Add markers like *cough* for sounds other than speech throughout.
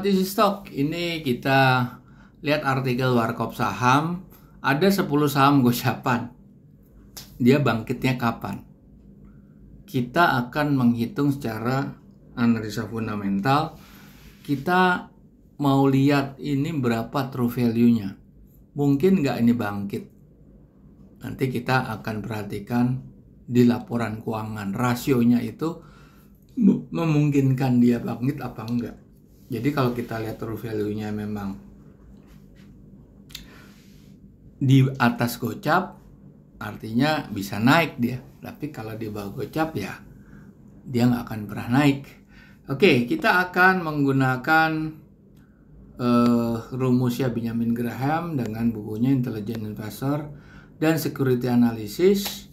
di stok ini kita lihat artikel Warkop saham. Ada 10 saham gocapan. Dia bangkitnya kapan? Kita akan menghitung secara analisa fundamental. Kita mau lihat ini berapa true value-nya. Mungkin nggak ini bangkit. Nanti kita akan perhatikan di laporan keuangan rasionya itu memungkinkan dia bangkit apa enggak. Jadi kalau kita lihat true value-nya memang di atas gocap artinya bisa naik dia. Tapi kalau di bawah gocap ya dia nggak akan pernah naik. Oke, kita akan menggunakan uh, eh, rumusnya Benjamin Graham dengan bukunya Intelligent Investor dan Security Analysis.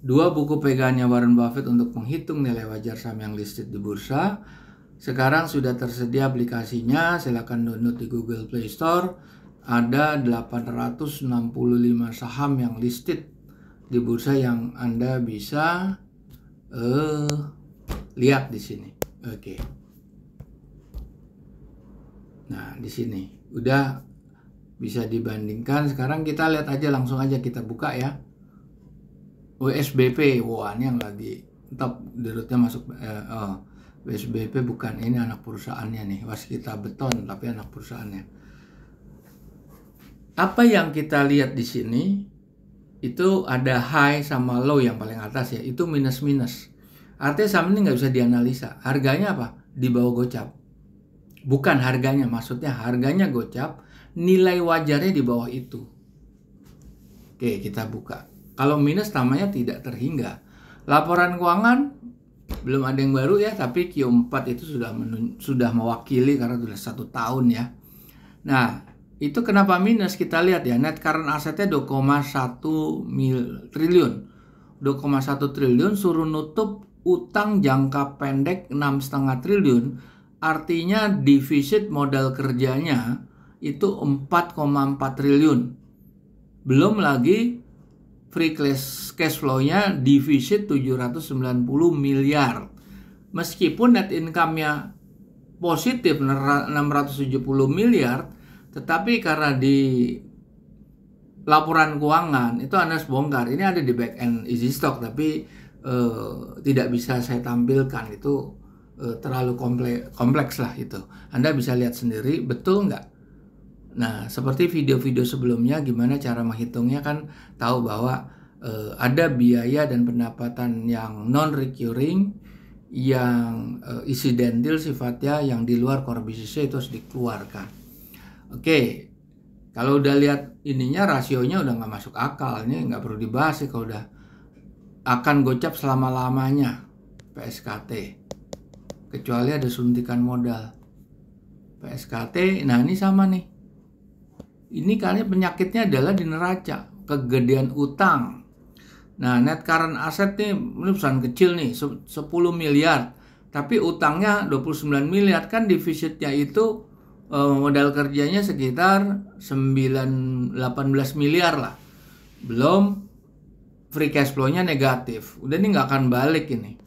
Dua buku pegangannya Warren Buffett untuk menghitung nilai wajar saham yang listed di bursa sekarang sudah tersedia aplikasinya, Silakan download di Google Play Store. Ada 865 saham yang listed di bursa yang Anda bisa uh, lihat di sini. Oke. Okay. Nah, di sini udah bisa dibandingkan. Sekarang kita lihat aja langsung aja kita buka ya. USBP, wah ini yang lagi top derutnya masuk eh, oh. WSBP bukan ini anak perusahaannya nih kita beton tapi anak perusahaannya apa yang kita lihat di sini itu ada high sama low yang paling atas ya itu minus minus artinya saham ini nggak bisa dianalisa harganya apa di bawah gocap bukan harganya maksudnya harganya gocap nilai wajarnya di bawah itu oke kita buka kalau minus namanya tidak terhingga laporan keuangan belum ada yang baru ya tapi Q4 itu sudah menun, sudah mewakili karena sudah satu tahun ya nah itu kenapa minus kita lihat ya net current asetnya 2,1 mil triliun 2,1 triliun suruh nutup utang jangka pendek 6,5 triliun artinya defisit modal kerjanya itu 4,4 triliun belum lagi free cash, flow-nya defisit 790 miliar. Meskipun net income-nya positif 670 miliar, tetapi karena di laporan keuangan itu Anda bongkar. Ini ada di back end easy stock tapi eh, tidak bisa saya tampilkan itu eh, terlalu komple kompleks lah itu. Anda bisa lihat sendiri betul nggak Nah, seperti video-video sebelumnya gimana cara menghitungnya kan tahu bahwa eh, ada biaya dan pendapatan yang non recurring yang uh, eh, incidental sifatnya yang di luar core business itu harus dikeluarkan. Oke, kalau udah lihat ininya rasionya udah nggak masuk akal, ini nggak perlu dibahas sih kalau udah akan gocap selama lamanya PSKT, kecuali ada suntikan modal PSKT. Nah ini sama nih, ini kalian penyakitnya adalah di neraca, kegedean utang. Nah, net current asset nih perusahaan kecil nih 10 miliar, tapi utangnya 29 miliar kan defisitnya itu eh, modal kerjanya sekitar 9 18 miliar lah. Belum free cash flow-nya negatif. Udah ini nggak akan balik ini.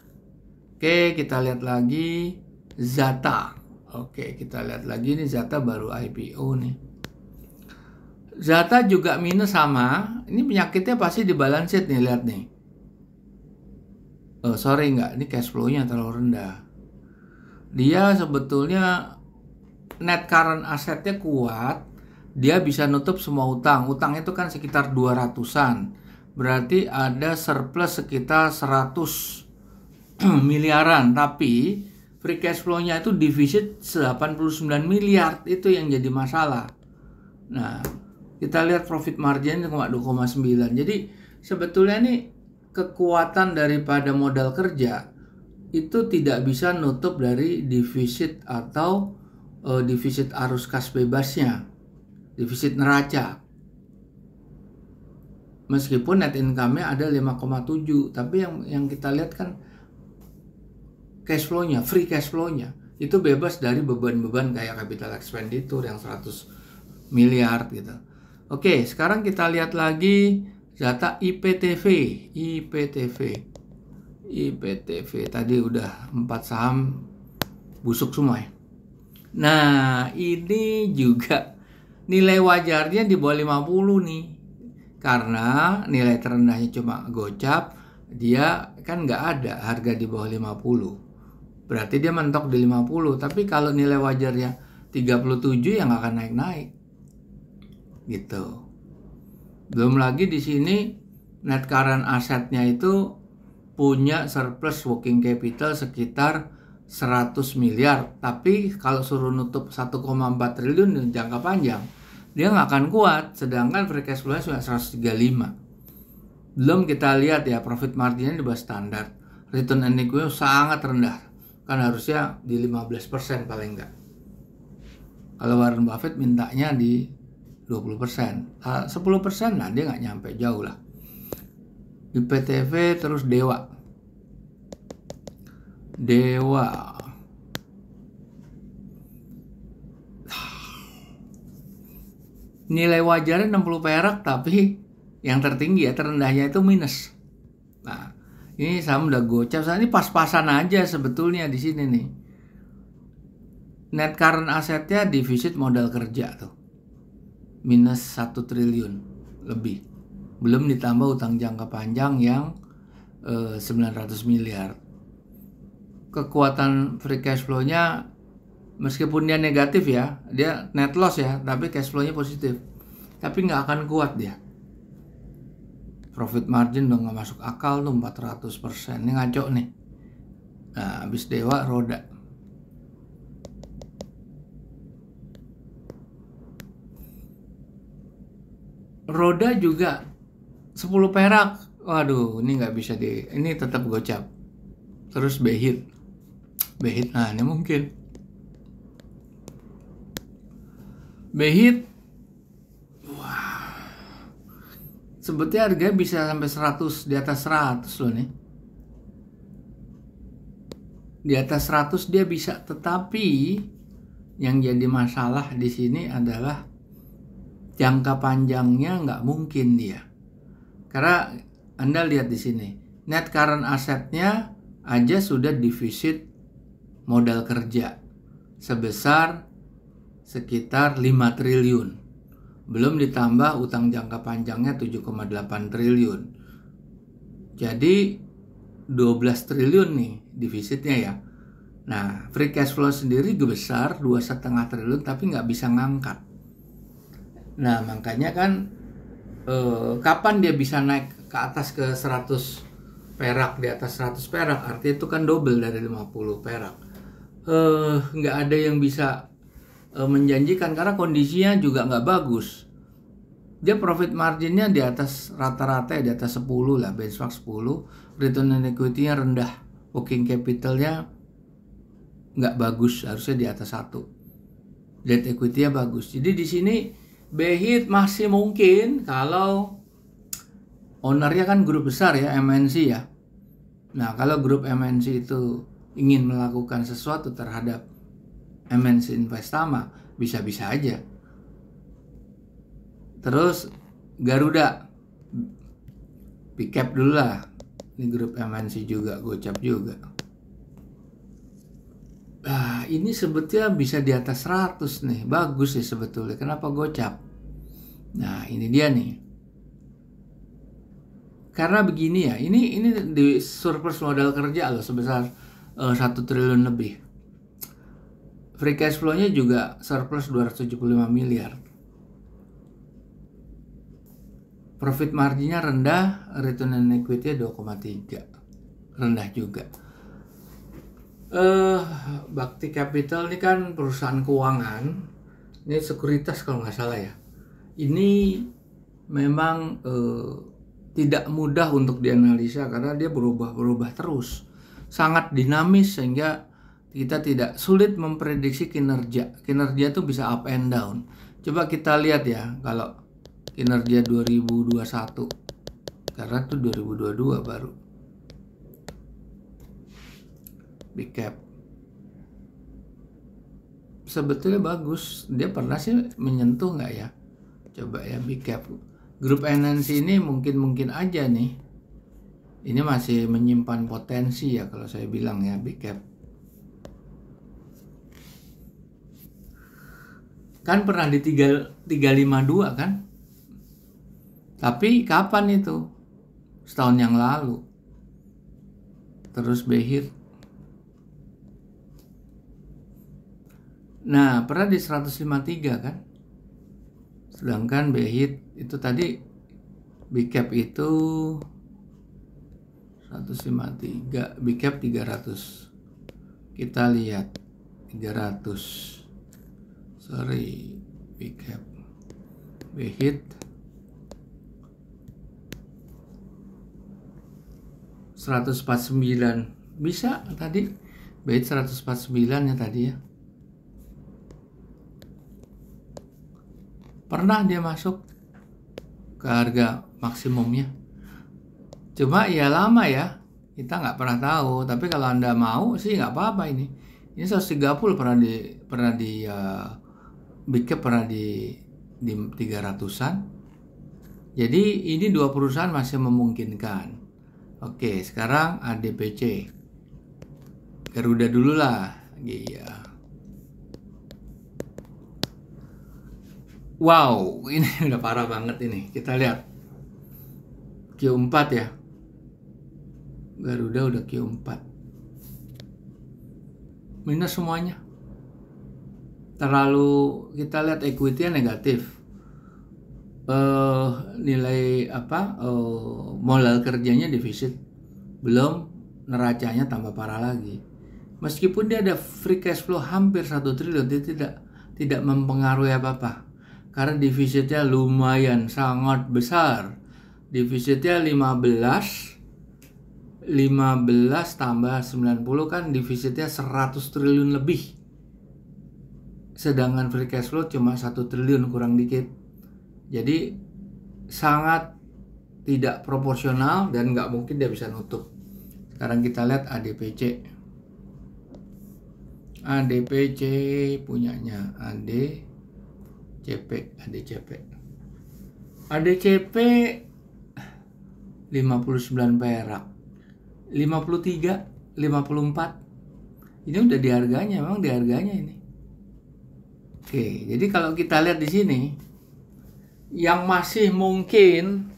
Oke, kita lihat lagi Zata. Oke, kita lihat lagi ini Zata baru IPO nih. Zata juga minus sama. Ini penyakitnya pasti di balance sheet nih, lihat nih. Oh, sorry nggak, ini cash flow-nya terlalu rendah. Dia sebetulnya net current asset-nya kuat, dia bisa nutup semua utang. Utang itu kan sekitar 200-an. Berarti ada surplus sekitar 100 *clears throat* miliaran, tapi free cash flow-nya itu defisit 89 miliar. Itu yang jadi masalah. Nah, kita lihat profit margin 2,9. Jadi sebetulnya ini kekuatan daripada modal kerja itu tidak bisa nutup dari defisit atau uh, defisit arus kas bebasnya, defisit neraca. Meskipun net income-nya ada 5,7, tapi yang yang kita lihat kan cash flow-nya, free cash flow-nya itu bebas dari beban-beban kayak capital expenditure yang 100 miliar gitu. Oke, sekarang kita lihat lagi data IPTV, IPTV. IPTV tadi udah 4 saham busuk semua ya. Nah, ini juga nilai wajarnya di bawah 50 nih. Karena nilai terendahnya cuma gocap, dia kan nggak ada harga di bawah 50. Berarti dia mentok di 50, tapi kalau nilai wajarnya 37 yang akan naik-naik gitu. Belum lagi di sini net current asetnya itu punya surplus working capital sekitar 100 miliar, tapi kalau suruh nutup 1,4 triliun jangka panjang, dia nggak akan kuat, sedangkan free cash flow sudah 135. Belum kita lihat ya profit marginnya di bawah standar. Return on equity sangat rendah. Kan harusnya di 15% paling nggak. Kalau Warren Buffett mintanya di 20%. Uh, 10% lah dia nggak nyampe jauh lah. IPTV terus Dewa. Dewa. Nilai wajarnya 60 perak tapi yang tertinggi ya terendahnya itu minus. Nah, ini saham udah gocap. Saat ini pas-pasan aja sebetulnya di sini nih. Net current asetnya defisit modal kerja tuh minus 1 triliun lebih. Belum ditambah utang jangka panjang yang eh, 900 miliar. Kekuatan free cash flow-nya meskipun dia negatif ya, dia net loss ya, tapi cash flow-nya positif. Tapi nggak akan kuat dia. Profit margin udah nggak masuk akal tuh 400%. Ini ngaco nih. Nah, habis dewa roda roda juga 10 perak waduh ini nggak bisa di ini tetap gocap terus behit behit nah ini mungkin behit wah sebetulnya harga bisa sampai 100 di atas 100 loh nih di atas 100 dia bisa tetapi yang jadi masalah di sini adalah jangka panjangnya nggak mungkin dia. Karena Anda lihat di sini, net current assetnya aja sudah defisit modal kerja sebesar sekitar 5 triliun. Belum ditambah utang jangka panjangnya 7,8 triliun. Jadi 12 triliun nih defisitnya ya. Nah, free cash flow sendiri besar 2,5 triliun tapi nggak bisa ngangkat Nah, makanya kan eh, kapan dia bisa naik ke atas ke 100 perak di atas 100 perak artinya itu kan double dari 50 perak. Eh nggak ada yang bisa eh, menjanjikan karena kondisinya juga nggak bagus. Dia profit marginnya di atas rata-rata ya, di atas 10 lah, benchmark 10, return on equity-nya rendah, working capital-nya nggak bagus, harusnya di atas satu. Debt equity-nya bagus. Jadi di sini Behit masih mungkin kalau ownernya kan grup besar ya MNC ya. Nah kalau grup MNC itu ingin melakukan sesuatu terhadap MNC Investama bisa-bisa aja. Terus Garuda piket dulu lah Ini grup MNC juga Gocap juga Nah ini sebetulnya bisa di atas 100 nih Bagus sih sebetulnya Kenapa Gocap? Nah, ini dia nih. Karena begini ya, ini ini di surplus modal kerja loh sebesar eh, satu uh, triliun lebih. Free cash flow-nya juga surplus 275 miliar. Profit marginnya rendah, return on equity 2,3. Rendah juga. Uh, Bakti Capital ini kan perusahaan keuangan. Ini sekuritas kalau nggak salah ya ini memang eh, tidak mudah untuk dianalisa karena dia berubah-berubah terus, sangat dinamis sehingga kita tidak sulit memprediksi kinerja. Kinerja itu bisa up and down. Coba kita lihat ya kalau kinerja 2021 karena itu 2022 baru. Big cap sebetulnya bagus. Dia pernah sih menyentuh nggak ya? coba ya big cap grup NNC ini mungkin mungkin aja nih ini masih menyimpan potensi ya kalau saya bilang ya big cap kan pernah di 3, 352 kan tapi kapan itu setahun yang lalu terus behir nah pernah di 153 kan Sedangkan behit itu tadi bicap itu 153, bicap 300. Kita lihat 300. Sorry, bicap. Behit 149 bisa tadi behit 149 ya tadi ya pernah dia masuk ke harga maksimumnya cuma ya lama ya kita nggak pernah tahu tapi kalau anda mau sih nggak apa-apa ini ini 130 pernah di pernah di uh, pernah di di 300-an jadi ini dua perusahaan masih memungkinkan oke sekarang ADPC Garuda dulu lah iya Wow, *laughs* ini udah parah banget ini. Kita lihat. Q4 ya. Garuda udah Q4. Minus semuanya. Terlalu kita lihat equity negatif. Uh, nilai apa uh, modal kerjanya defisit belum neracanya tambah parah lagi meskipun dia ada free cash flow hampir 1 triliun dia tidak tidak mempengaruhi apa apa karena defisitnya lumayan sangat besar. Defisitnya 15 15 tambah 90 kan defisitnya 100 triliun lebih. Sedangkan free cash flow cuma 1 triliun kurang dikit. Jadi sangat tidak proporsional dan nggak mungkin dia bisa nutup. Sekarang kita lihat ADPC. ADPC punyanya AD CP ADCP ADCP 59 perak 53 54 ini udah di harganya memang di harganya ini oke jadi kalau kita lihat di sini yang masih mungkin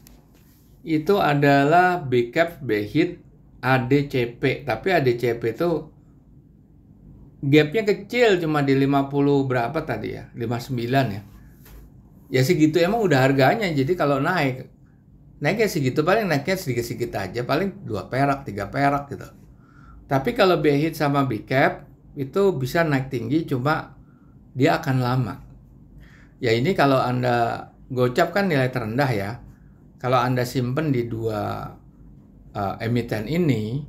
itu adalah BCAP Bhit, ADCP tapi ADCP itu gapnya kecil cuma di 50 berapa tadi ya 59 ya ya segitu emang udah harganya jadi kalau naik naiknya segitu paling naiknya sedikit-sedikit aja paling dua perak tiga perak gitu tapi kalau behit sama bicap itu bisa naik tinggi cuma dia akan lama ya ini kalau anda gocap kan nilai terendah ya kalau anda simpen di dua uh, emiten ini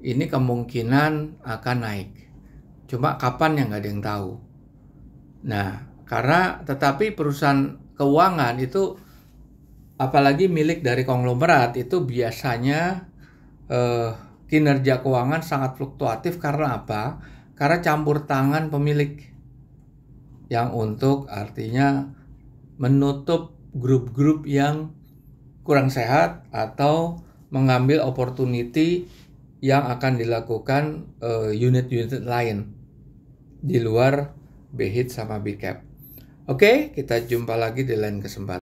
ini kemungkinan akan naik cuma kapan yang nggak ada yang tahu nah karena tetapi perusahaan keuangan itu apalagi milik dari konglomerat itu biasanya eh, kinerja keuangan sangat fluktuatif karena apa? Karena campur tangan pemilik yang untuk artinya menutup grup-grup yang kurang sehat atau mengambil opportunity yang akan dilakukan eh, unit-unit uh, lain di luar BHIT sama BCAP. Oke, kita jumpa lagi di lain kesempatan.